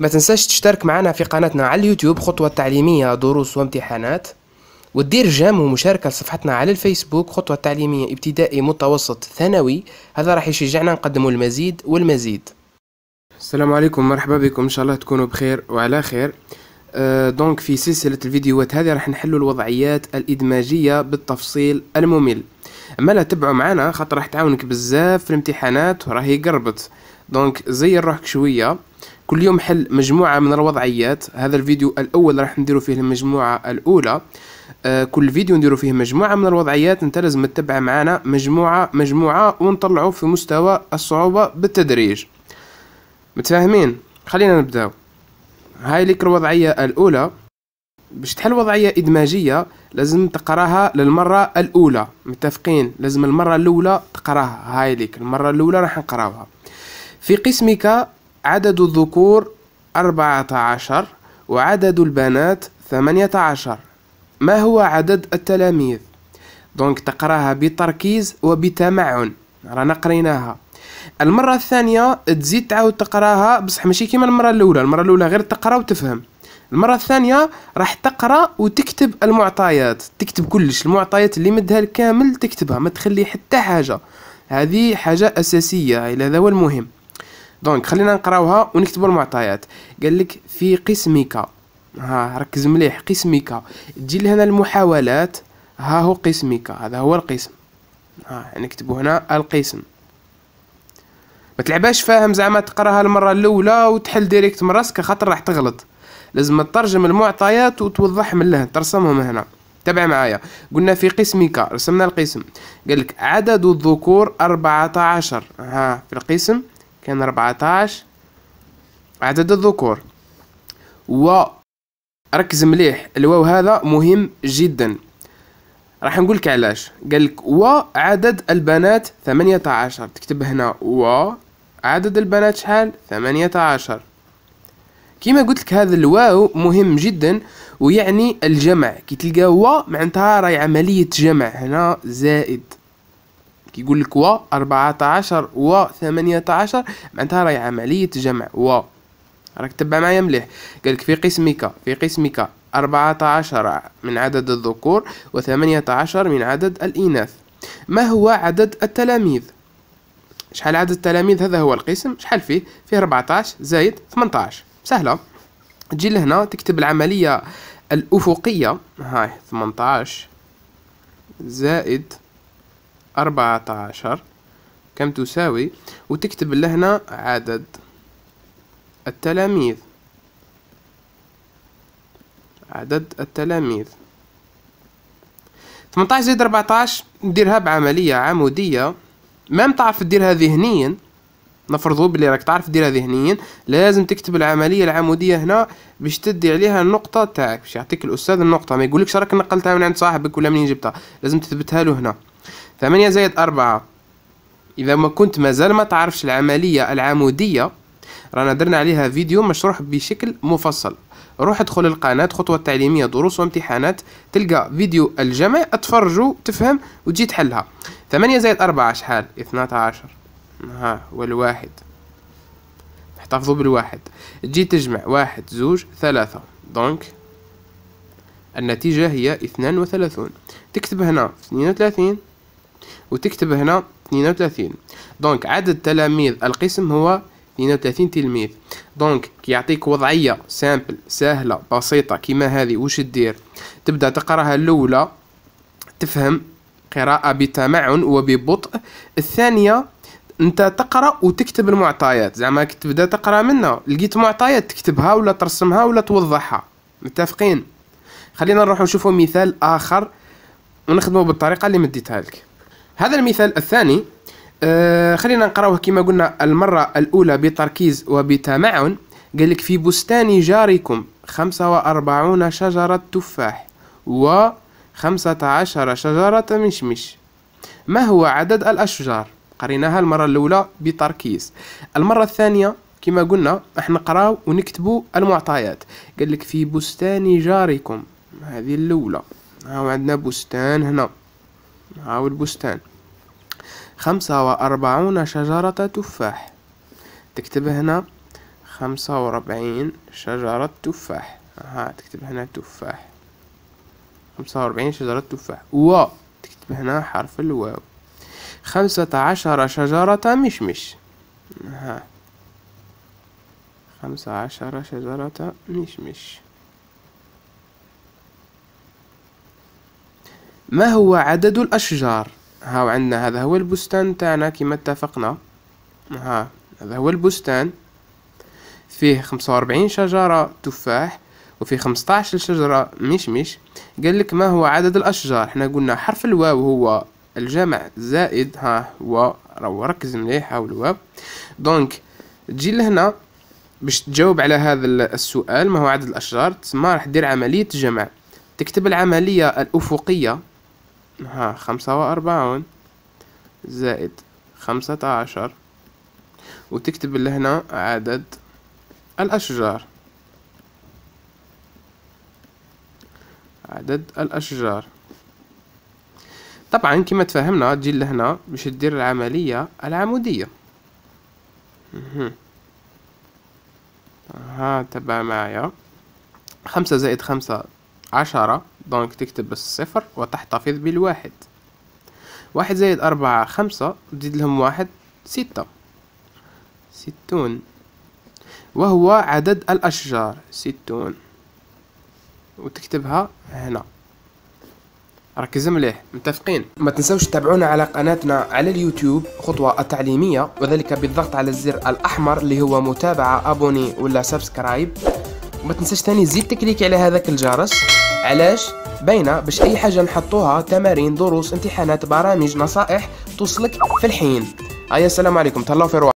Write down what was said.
ما تنساش تشترك معنا في قناتنا على اليوتيوب خطوة تعليمية دروس وامتحانات ودير جام ومشاركة لصفحتنا على الفيسبوك خطوة تعليمية ابتدائي متوسط ثانوي هذا راح يشجعنا نقدم المزيد والمزيد السلام عليكم مرحبا بكم ان شاء الله تكونوا بخير وعلى خير أه دونك في سلسلة الفيديوهات هذه راح نحلوا الوضعيات الإدماجية بالتفصيل الممل اما لا تبعوا معنا خاطر راح تعاونك بزاف في الامتحانات وراهي قربت دونك زي روحك شويه كل يوم حل مجموعة من الوضعيات هذا الفيديو الأول راح نديرو فيه المجموعة الأولى آه كل فيديو نديرو فيه مجموعة من الوضعيات انت لازم تتبع معنا مجموعة مجموعة ونطلعو في مستوى الصعوبة بالتدريج متفاهمين خلينا نبداو هاي لك الوضعية الأولى باش تحل وضعية إدماجية لازم تقراها للمرة الأولى متفقين لازم المرة الأولى تقراها هاي لك المرة الأولى راح نقراوها في قسمك عدد الذكور أربعة عشر وعدد البنات ثمانية عشر ما هو عدد التلاميذ دونك تقراها بتركيز وبتمعن رانا قريناها المرة الثانية تزيد تعاود تقراها بصح ماشي كيما المرة الأولى المرة الأولى غير تقرا وتفهم المرة الثانية راح تقرا وتكتب المعطيات تكتب كلش المعطيات اللي مدها الكامل تكتبها ما تخلي حتى حاجة هذه حاجة أساسية إلى ذا هو المهم دونك خلينا نقراوها ونكتبوا المعطيات قال لك في قسمك ها ركز مليح قسمك تجي لهنا المحاولات ها هو قسمك هذا هو القسم ها نكتبوا يعني هنا القسم ما تلعبهاش فاهم زعما تقراها المره الاولى وتحل ديريكت من راسك خاطر راح تغلط لازم تترجم المعطيات وتوضح من له ترسمهم هنا تابع معايا قلنا في قسمك رسمنا القسم قال لك عدد الذكور 14 ها في القسم كان 14 عدد الذكور و ركز مليح الواو هذا مهم جدا راح نقولك علاش قالك و عدد البنات 18 تكتب هنا و عدد البنات شحال 18 كما قلت لك هذا الواو مهم جدا ويعني الجمع كي تلقى و معناتها راهي عمليه جمع هنا زائد كيقول لك و 14 و 18 معناتها راهي عمليه جمع و راك تبع معايا مليح قال لك في قسمك في قسمك 14 من عدد الذكور و18 من عدد الإناث ما هو عدد التلاميذ شحال عدد التلاميذ هذا هو القسم شحال فيه فيه 14 زائد 18 سهلة تجي لهنا تكتب العملية الأفقية هاي 18 زائد أربعة عشر كم تساوي وتكتب لهنا عدد التلاميذ عدد التلاميذ 18 زائد 14 نديرها بعملية عمودية مام تعرف ديرها ذهنيا نفرضو بلي راك تعرف ديرها ذهنيا لازم تكتب العملية العمودية هنا باش تدي عليها النقطة تاعك باش يعطيك الأستاذ النقطة ما يقولكش راك نقلتها من عند صاحبك ولا منين جبتها لازم تثبتها له هنا ثمانية زائد أربعة إذا ما كنت مازال ما تعرفش العملية العمودية رانا درنا عليها فيديو مشروح بشكل مفصل روح ادخل القناة خطوة تعليمية دروس وامتحانات تلقى فيديو الجمع اتفرجوا تفهم وتجي تحلها ثمانية زائد أربعة شحال اثنى عشر ها والواحد احتفظوا بالواحد تجي تجمع واحد زوج ثلاثة دونك النتيجة هي اثنان وثلاثون تكتب هنا اثنين وثلاثين وتكتب هنا 32 دونك عدد تلاميذ القسم هو 32 تلميذ دونك كي يعطيك وضعيه سامبل سهله بسيطه كيما هذه وش تدير تبدا تقراها الاولى تفهم قراءه بتمعن وببطء الثانيه انت تقرا وتكتب المعطيات زعما تبدا تقرا منها لقيت معطيات تكتبها ولا ترسمها ولا توضحها متفقين خلينا نروح نشوفوا مثال اخر ونخدمه بالطريقه اللي مديتها لك هذا المثال الثاني آه خلينا نقراوه كما قلنا المرة الأولى بتركيز وبتمعن قال لك في بستان جاركم خمسة وأربعون شجرة تفاح و خمسة عشر شجرة مشمش ما هو عدد الأشجار؟ قريناها المرة الأولى بتركيز المرة الثانية كما قلنا راح نقراو ونكتبو المعطيات قال لك في بستان جاركم هذه الأولى ها عندنا بستان هنا أو البستان خمسة وأربعون شجرة تفاح تكتب هنا خمسة وأربعين شجرة تفاح ها تكتب هنا تفاح خمسة وأربعين شجرة تفاح و تكتب هنا حرف الواو خمسة عشر شجرة مشمش ها خمسة عشر شجرة مشمش ما هو عدد الأشجار هاو عندنا هذا هو البستان تاعنا كما اتفقنا ها هذا هو البستان فيه خمسة وأربعين شجرة تفاح وفي 15 شجرة مشمش قال لك ما هو عدد الأشجار احنا قلنا حرف الواو هو الجمع زائد ها هو راهو ركز مليح هاو الواو دونك تجي لهنا باش تجاوب على هذا السؤال ما هو عدد الأشجار تسمى راح دير عملية جمع تكتب العملية الأفقية ها خمسة وأربعون زائد خمسة عشر وتكتب لهنا عدد الأشجار عدد الأشجار طبعا كما تفهمنا تجي لهنا باش دير العملية العمودية ها تبع معايا خمسة زائد خمسة عشرة دونك تكتب الصفر وتحتفظ بالواحد واحد زائد أربعة خمسة تزيد لهم واحد ستة ستون وهو عدد الأشجار ستون وتكتبها هنا ركز مليح متفقين ما تنسوش تتابعونا على قناتنا على اليوتيوب خطوة التعليمية وذلك بالضغط على الزر الأحمر اللي هو متابعة أبوني ولا سبسكرايب وما تنساش تاني زيد تكليكي على هذاك الجرس علاش باينه باش اي حاجه نحطوها تمارين دروس امتحانات برامج نصائح توصلك في الحين هيا السلام عليكم تهلاو في روح